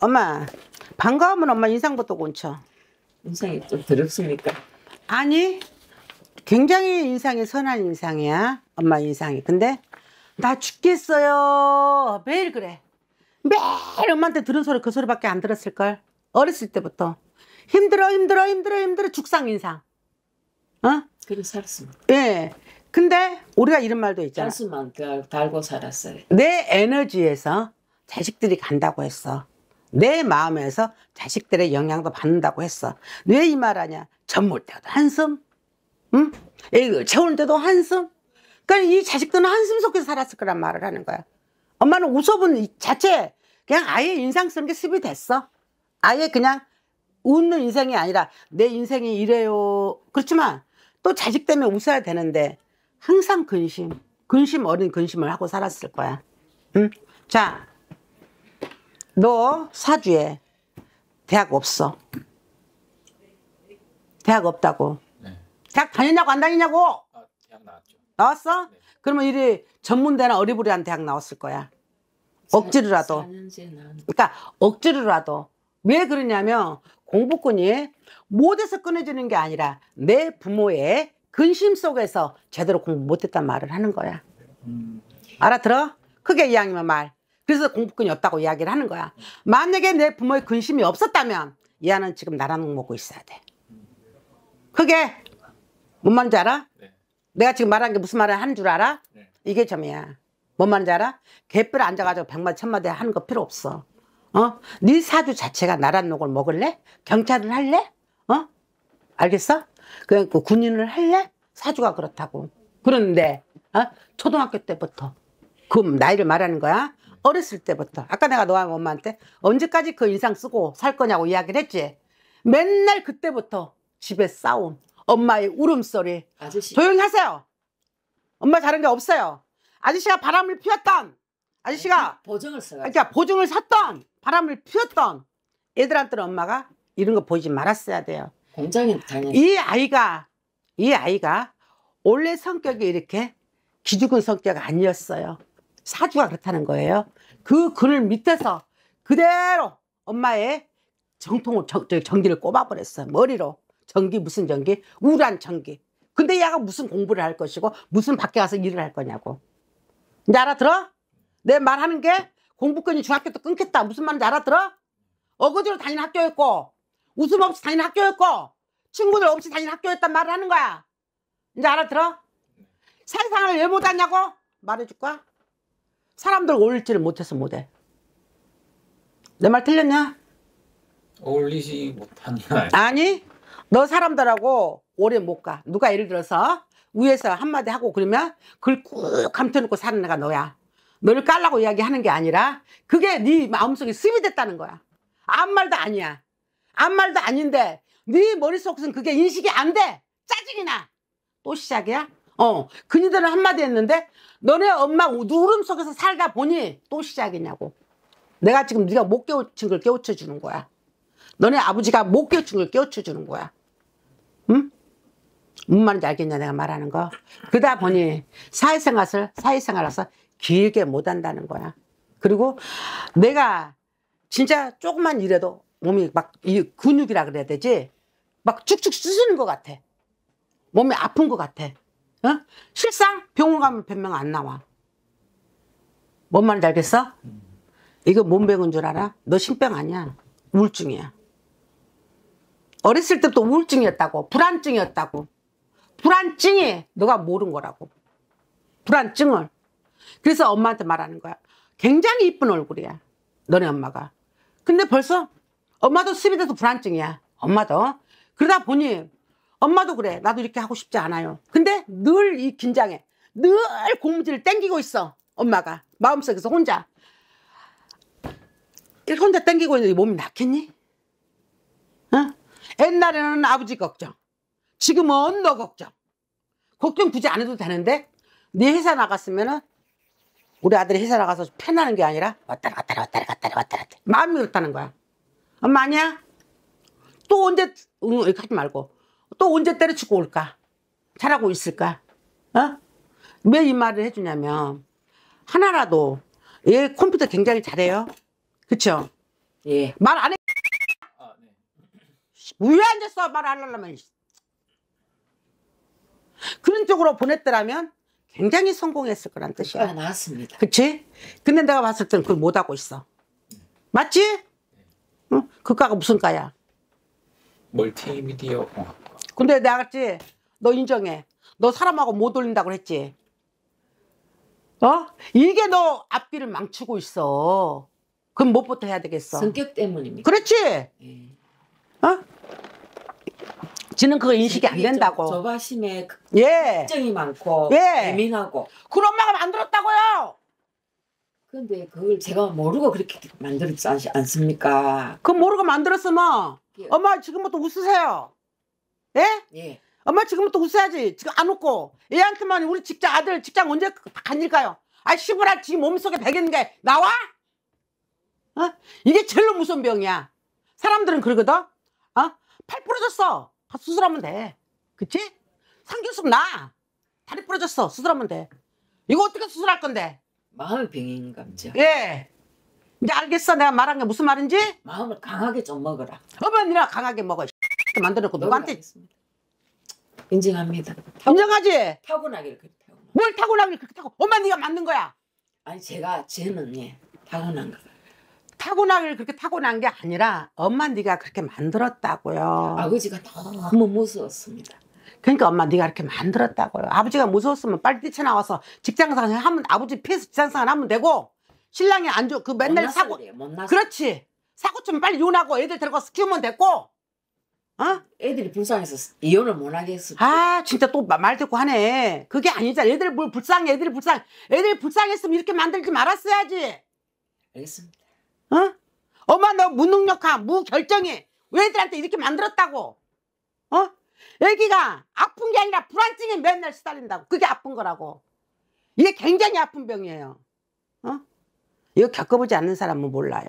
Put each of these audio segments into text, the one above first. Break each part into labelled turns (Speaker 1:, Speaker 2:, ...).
Speaker 1: 엄마 반가우면 엄마 인상부터 곤쳐 인상이 좀 더럽습니까? 아니 굉장히 인상이 선한 인상이야 엄마 인상이 근데 나 죽겠어요 매일 그래 매일 엄마한테 들은 소리 그 소리밖에 안 들었을걸 어렸을 때부터 힘들어 힘들어 힘들어 힘들어 죽상 인상 어? 그래 살았습니다 예 근데 우리가 이런 말도 있잖아. 짤수만 달고 살았어요. 내 에너지에서 자식들이 간다고 했어. 내 마음에서 자식들의 영향도 받는다고 했어. 왜 이 말하냐? 전몰 때도 한숨, 응? 애기 채울 때도 한숨. 그러니까 이 자식들은 한숨 속에서 살았을 거란 말을 하는 거야. 엄마는 웃어본 자체 그냥 아예 인상쓰는게 습이 됐어. 아예 그냥 웃는 인생이 아니라 내 인생이 이래요. 그렇지만 또 자식 때문에 웃어야 되는데 항상 근심, 근심 어린 근심을 하고 살았을 거야. 응? 자, 너 사주에 대학 없어. 대학 없다고. 네. 대학 다니냐고 안 다니냐고? 아, 대학 나왔죠. 나왔어? 네. 그러면 이리 전문대나 어리부리한 대학 나왔을 거야. 억지로라도. 그러니까 억지로라도. 왜 그러냐면 공부꾼이 못해서 끊어지는 게 아니라 내 부모의 근심 속에서 제대로 공부 못했단 말을 하는 거야. 음. 알아들어? 크게 이왕이면 말. 그래서 공부꾼이 없다고 이야기를 하는 거야. 만약에 내 부모의 근심이 없었다면 이 아는 지금 나라는 먹고 있어야 돼. 그게 뭔 말인지 알아? 네. 내가 지금 말한 게 무슨 말을 하는 줄 알아? 네. 이게 점이야. 뭔 말인지 알아? 개뿔 앉아가지고 백마디 천마디 하는 거 필요 없어. 어? 네 사주 자체가 나란 녹을 먹을래? 경찰을 할래? 어? 알겠어? 그그 군인을 할래? 사주가 그렇다고. 그런데 어? 초등학교 때부터 그 나이를 말하는 거야. 어렸을 때부터 아까 내가 너와 엄마한테 언제까지 그 인상 쓰고 살 거냐고 이야기를 했지 맨날 그때부터 집에 싸움 엄마의 울음소리 아저씨 조용히 하세요 엄마 다른 게 없어요 아저씨가 바람을 피웠던 아저씨가 그 보증을 써요 그러니까 보증을 샀던 바람을 피웠던 애들한테는 엄마가 이런 거 보이지 말았어야 돼요 굉장히 당연히 이 아이가 이 아이가 원래 성격이 이렇게 기죽은 성격 아니었어요 사주가 그렇다는 거예요. 그 글을 밑에서 그대로 엄마의 정통을 정, 전기를 꼽아버렸어 머리로 전기 무슨 전기 우울한 전기 근데 얘가 무슨 공부를 할 것이고 무슨 밖에 가서 일을 할 거냐고 이제 알아들어? 내 말하는 게 공부권이 중학교 도 끊겠다 무슨 말인지 알아들어? 어거지로 다니는 학교였고 웃음 없이 다니는 학교였고 친구들 없이 다니는 학교였단 말을 하는 거야 이제 알아들어? 세상을 왜 못하냐고 말해줄 거야? 사람들 어울리지를 못해서 못해. 내 말 틀렸냐? 어울리지 못한 날. 아니, 너 사람들하고 오래 못 가. 누가 예를 들어서 위에서 한마디 하고 그러면 그걸 꾹 감춰놓고 사는 애가 너야. 너를 깔라고 이야기하는 게 아니라 그게 네 마음속에 습이 됐다는 거야. 아무 말도 아니야. 아무 말도 아닌데 네 머릿속은 그게 인식이 안 돼. 짜증이 나. 또 시작이야? 어, 그니들은 한마디 했는데 너네 엄마 우 울음 속에서 살다 보니 또 시작이냐고. 내가 지금 네가 못 깨우친 걸 깨우쳐 주는 거야. 너네 아버지가 못 깨우친 걸 깨우쳐 주는 거야. 응? 무슨 말인지 알겠냐 내가 말하는 거. 그러다 보니 사회생활을 사회생활에서 길게 못 한다는 거야. 그리고 내가 진짜 조금만 일해도 몸이 막 이 근육이라 그래야 되지 막 쭉쭉 쑤시는 것 같아. 몸이 아픈 것 같아. 어? 실상 병원 가면 변명 안 나와. 뭔 말인지 알겠어? 이거 몸병인 줄 알아? 너 신병 아니야. 우울증이야. 어렸을 때부터 우울증이었다고. 불안증이었다고. 불안증이 너가 모른 거라고. 불안증을. 그래서 엄마한테 말하는 거야. 굉장히 이쁜 얼굴이야. 너네 엄마가. 근데 벌써 엄마도 수입이 돼서 불안증이야. 엄마도. 그러다 보니 엄마도 그래. 나도 이렇게 하고 싶지 않아요. 근데 늘 이 긴장에 늘 고무줄을 땡기고 있어. 엄마가 마음속에서 혼자 이렇게 혼자 땡기고 있는데 몸이 낫겠니? 어? 옛날에는 아버지 걱정 지금은 너 걱정 걱정 굳이 안 해도 되는데 네 회사 나갔으면은 우리 아들이 회사 나가서 편하는 게 아니라 왔다갔다왔다갔다왔다갔다 마음이 그렇다는 거야 엄마 아니야? 또 언제 응, 이렇게 하지 말고 또 언제 때려치고 올까? 잘하고 있을까? 어? 왜 이 말을 해주냐면 하나라도 얘 예, 컴퓨터 굉장히 잘해요. 그쵸? 예. 말 안 해. 아, 네. 왜 앉았어? 말 안 하려면. 그런 쪽으로 보냈더라면 굉장히 성공했을 거란 뜻이야. 아, 나왔습니다. 그치? 근데 내가 봤을 땐 그걸 못하고 있어. 맞지? 네. 응? 그과가 무슨 과야? 멀티미디어 공학. 근데 내가 그랬지 너 인정해 너 사람하고 못 올린다고 했지 어? 이게 너 앞길을 망치고 있어 그럼 뭐부터 해야 되겠어 성격 때문입니다 그렇지 예. 어? 지는 그거 인식이 안 된다고 저, 저심에 그 예. 걱정이 많고 예. 예민하고 그 엄마가 만들었다고요 근데 그걸 제가 모르고 그렇게 만들었지 않, 않습니까? 그 모르고 만들었으면 예. 엄마 지금부터 웃으세요. 예? 예. 엄마 지금부터 웃어야지. 지금 안 웃고. 얘한테만 우리 직장 아들 직장 언제 간일까요? 아, 시부라 지 몸속에 배겠는 게 나와? 어? 이게 제일 무서운 병이야. 사람들은 그러거든? 어? 팔 부러졌어. 가서 수술하면 돼. 그치? 상교습 나. 다리 부러졌어. 수술하면 돼. 이거 어떻게 수술할 건데? 마음의 병인 감죠. 예. 이제 알겠어. 내가 말한 게 무슨 말인지? 마음을 강하게 좀 먹어라. 어머니랑 강하게 먹어. 만들어놓고 누구한테 인증합니다. 인정하지? 타고나기 그렇게 타고뭘타고나기 그렇게 타고? 엄마 네가 맞는 거야. 아니 제가 쟤는 예 타고난 거. 타고나기 그렇게 타고난 게 아니라 엄마 네가 그렇게 만들었다고요. 아버지가 너무 무서웠습니다. 그러니까 엄마 네가 이렇게 만들었다고요. 아버지가 무서웠으면 빨리 뛰쳐나와서 직장생활 하면 아버지 피해서 직장생활 하면 되고 신랑이 안 좋, 그 맨날 사고. 그 그렇지. 사고 치 빨리 요나고 애들 데리고 키우면 됐고 어? 애들이 불쌍해서 이혼을 못 하겠어. 아, 진짜 또 말 듣고 하네. 그게 아니잖아. 애들 뭘 불쌍해. 애들이 불쌍해. 애들이 불쌍했으면 이렇게 만들지 말았어야지. 알겠습니다. 어? 엄마 너 무능력함, 무결정이 애들한테 이렇게 만들었다고? 어? 애기가 아픈 게 아니라 불안증에 맨날 시달린다고. 그게 아픈 거라고. 이게 굉장히 아픈 병이에요. 어? 이거 겪어보지 않는 사람은 몰라요.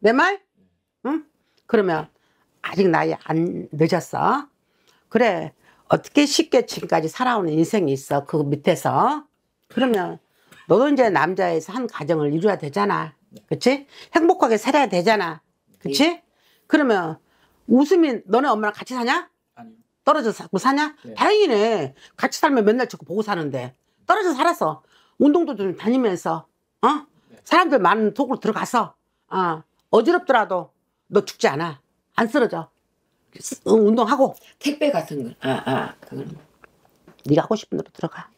Speaker 1: 내 말? 응? 그러면 아직 나이 안 늦었어. 그래 어떻게 쉽게 지금까지 살아오는 인생이 있어 그 밑에서 그러면 너도 이제 남자에서 한 가정을 이루어야 되잖아 그치? 행복하게 살아야 되잖아 그치? 예. 그러면 웃음이 너네 엄마랑 같이 사냐? 떨어져 살고 사냐? 네. 다행이네 같이 살면 맨날 저거 보고 사는데 떨어져 살았어 운동도 좀 다니면서 어? 예. 사람들 많은 속으로 들어가서 어. 어지럽더라도 너 죽지 않아. 안 쓰러져. 운동하고. 택배 같은 거. 아, 아, 그건. 네가 하고 싶은 대로 들어가.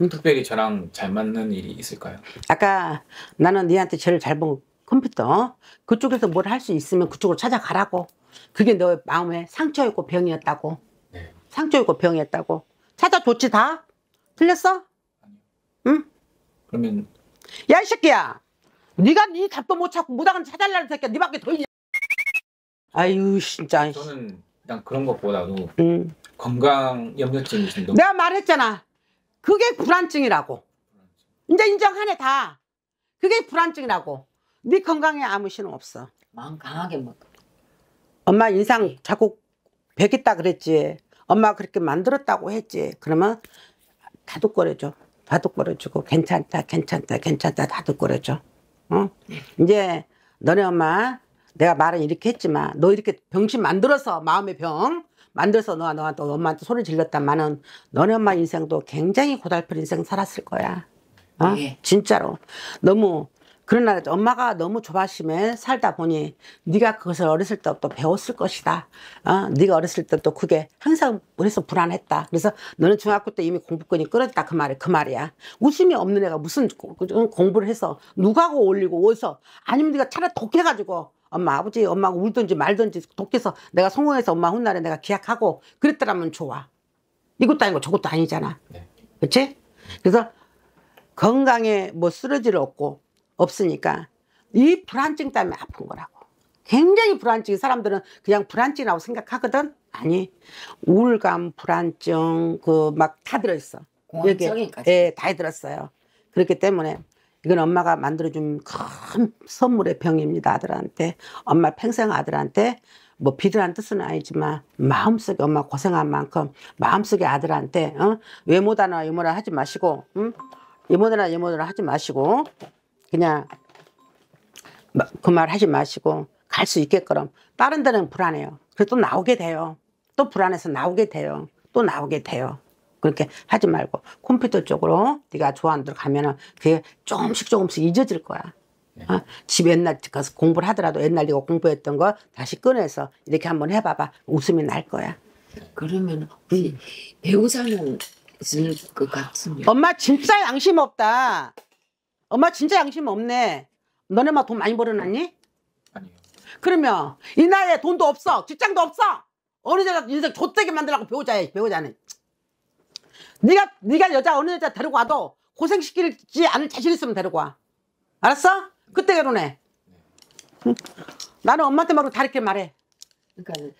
Speaker 1: 응? 특별히 저랑 잘 맞는 일이 있을까요? 아까 나는 네한테 제일 잘 본 컴퓨터. 그쪽에서 뭘 할 수 있으면 그쪽으로 찾아가라고. 그게 너 마음에 상처였고 병이었다고. 네. 상처였고 병이었다고. 찾아줬지 다? 틀렸어? 응? 그러면 야 이 새끼야 네가 네 답도 못 찾고 무당은 찾달라는 새끼야 네밖에 더 있냐 아유 진짜 저는 그냥 그런 것보다도 음. 건강 염려증이 좀너 내가 말했잖아 그게 불안증이라고 이제 인정하네 다 그게 불안증이라고 네 건강에 아무 신호 없어 마음 강하게 먹 엄마 인상 자꾸 베겠다 그랬지 엄마 그렇게 만들었다고 했지 그러면 다독거려줘 다독거려주고 괜찮다 괜찮다 괜찮다 다독거려줘 어? 네. 이제 너네 엄마 내가 말은 이렇게 했지만 너 이렇게 병신 만들어서 마음의 병 만들어서 너가 너한테 엄마한테 소리 질렀다마는 너네 엄마 인생도 굉장히 고달픈 인생 살았을 거야. 어? 예. 진짜로 너무 그러나 엄마가 너무 조바심에 살다 보니 네가 그것을 어렸을 때부터 배웠을 것이다. 어? 네가 어렸을 때부터 그게 항상 그래서 불안했다. 그래서 너는 중학교 때 이미 공부권이 끊었다그 말이 그 말이야. 웃음이 없는 애가 무슨 공부를 해서 누가고 올리고 어디서 아니면 네가 차라리 독해가지고 엄마 아버지 엄마가 울든지 말든지 독해서 내가 성공해서 엄마 훗날에 내가 기약하고 그랬더라면 좋아. 이것도 아니고 저것도 아니잖아. 네. 그렇지? 그래서 건강에 뭐 쓰러지를 없고 없으니까 이 불안증 때문에 아픈 거라고 굉장히 불안증이 사람들은 그냥 불안증이라고 생각하거든 아니 우울감 불안증 그 막 다 들어있어 공황장애까지 예, 다 들었어요 그렇기 때문에 이건 엄마가 만들어준 큰 선물의 병입니다 아들한테 엄마 평생 아들한테 뭐비리한 뜻은 아니지만 마음속에 엄마 고생한 만큼 마음속에 아들한테 어? 외모다나 외모라 하지 마시고 응? 이모들아 이모들아 하지 마시고 그냥 그 말 하지 마시고 갈 수 있게끔 다른 데는 불안해요. 그래서 나오게 돼요. 또 불안해서 나오게 돼요. 또 나오게 돼요. 그렇게 하지 말고 컴퓨터 쪽으로 네가 좋아하는 데로 가면은 그게 조금씩 조금씩 잊어질 거야. 네. 어? 집 옛날 가서 공부를 하더라도 옛날 네가 공부했던 거 다시 꺼내서 이렇게 한번 해봐봐. 웃음이 날 거야. 그러면 음. 배우상은 있을 것 같습니다. 엄마 진짜 양심 없다. 엄마 진짜 양심 없네. 너네 엄마 돈 많이 벌어놨니? 아니요. 그러면 이 나이에 돈도 없어. 직장도 없어. 어느 자 인생 좆되게 만들라고 배우자야. 배우자는. 네가 네가 여자 어느 여자 데리고 와도 고생시키지 않을 자신 있으면 데리고 와. 알았어? 그때 결혼해. 나는 엄마한테 말로 다 이렇게 말해. 그러니까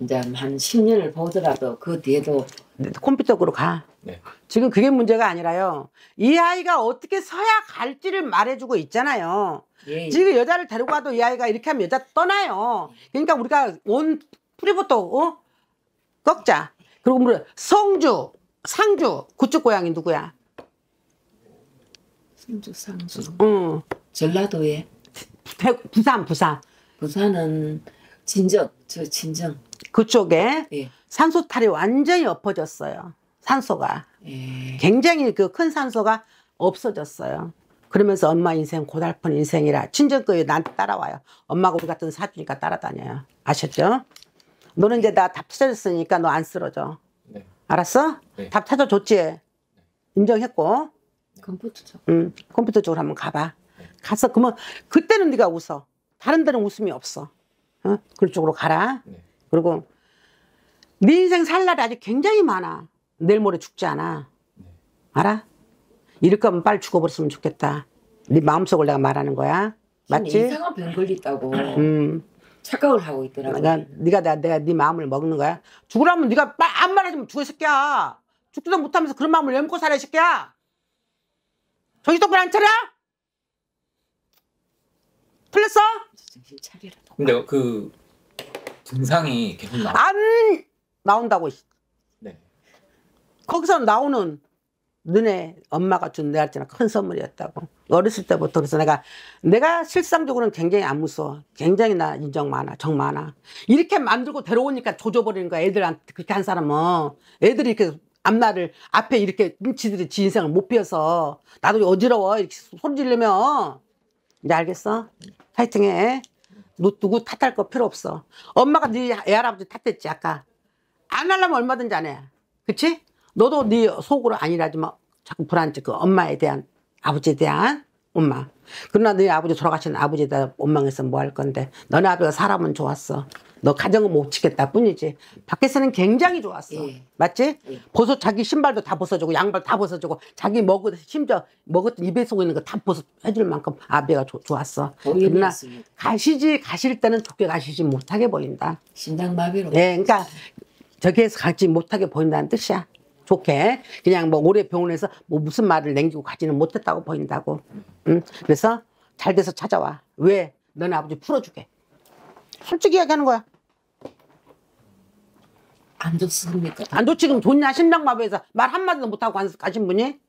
Speaker 1: 이제 한 10년을 보더라도 그 뒤에도 네, 컴퓨터로 가. 네. 지금 그게 문제가 아니라요. 이 아이가 어떻게 서야 갈지를 말해주고 있잖아요. 예, 예. 지금 여자를 데리고 와도 이 아이가 이렇게 하면 여자 떠나요. 그러니까 우리가 온 뿌리부터 어? 꺾자. 그리고 우리 성주, 상주, 구축 고양이 누구야? 성주, 상주. 응. 전라도에. 부산, 부산. 부산은 진정, 저 진정. 그쪽에 예. 산소탈이 완전히 엎어졌어요. 산소가 예. 굉장히 그 큰 산소가 없어졌어요. 그러면서 엄마 인생 고달픈 인생이라 친정거에 난 따라와요. 엄마가 우리 같은 사주니까 따라다녀요. 아셨죠? 너는 이제 나 답 찾았으니까 너 안 쓰러져. 네. 알았어? 네. 답 찾아줬지? 네. 인정했고. 네. 컴퓨터 쪽. 응, 컴퓨터 쪽으로 한번 가봐. 가서 그러면 그때는 네가 웃어. 다른 데는 웃음이 없어. 어? 그쪽으로 가라. 네. 그리고 네 인생 살 날이 아직 굉장히 많아. 내일 모레 죽지 않아. 알아? 이럴 거면 빨리 죽어버렸으면 좋겠다. 네 마음속을 내가 말하는 거야. 맞지? 이상한 병 걸렸다고 음. 착각을 하고 있더라고. 내가 네가 내가, 내가 네 마음을 먹는 거야. 죽으라면 네가 안 말하지면 죽어 새끼야. 죽지도 못하면서 그런 마음을 왜 먹고 살아 새끼야. 정신 똑바로 안 차려? 틀렸어? 정신 차리라. 근데 그 증상이 계속 나안 나온다고. 네. 거기서 나오는 너네 엄마가 준 내한테 는큰 선물이었다고. 어렸을 때부터 그래서 내가 내가 실상적으로는 굉장히 안 무서워. 굉장히 나 인정 많아, 정 많아. 이렇게 만들고 데려오니까 조져버리는 거야. 애들한테 그렇게 한 사람은 애들이 이렇게 앞날을 앞에 이렇게 눈치들이지 인생을 못 피워서 나도 어지러워 이렇게 소리 지르면 이제 알겠어? 파이팅해. 너 누구 탓할 거 필요 없어. 엄마가 네 애할아버지 탓했지 아까. 안 하려면 얼마든지 안 해. 그치? 너도 네 속으로 아니라지만 자꾸 불안증 그 엄마에 대한 아버지에 대한 엄마 그러나 네 아버지 돌아가신 아버지에 대한 원망해서 뭐 할 건데 너네 아버지가 사람은 좋았어 너 가정은 못 지켰다 뿐이지 밖에서는 굉장히 좋았어 예. 맞지? 예. 벗어 자기 신발도 다 벗어주고 양발 다 벗어주고 자기 먹은 심지어 먹었던 입에 속에 있는 거 다벗어줄 만큼 아비가 조, 좋았어 그러나 했습니다. 가시지 가실 때는 좋게 가시지 못하게 보인다 신장마비로 예, 그러니까 저기에서 가지 못하게 보인다는 뜻이야 좋게 그냥 뭐 올해 병원에서 뭐 무슨 말을 냉기고 가지는 못했다고 보인다고 응? 그래서 잘 돼서 찾아와 왜? 너네 아버지 풀어주게 솔직히 얘기하는 거야 안 좋습니까? 안 좋지 그럼 좋냐 신랑 마부에서 말 한마디도 못하고 가신 분이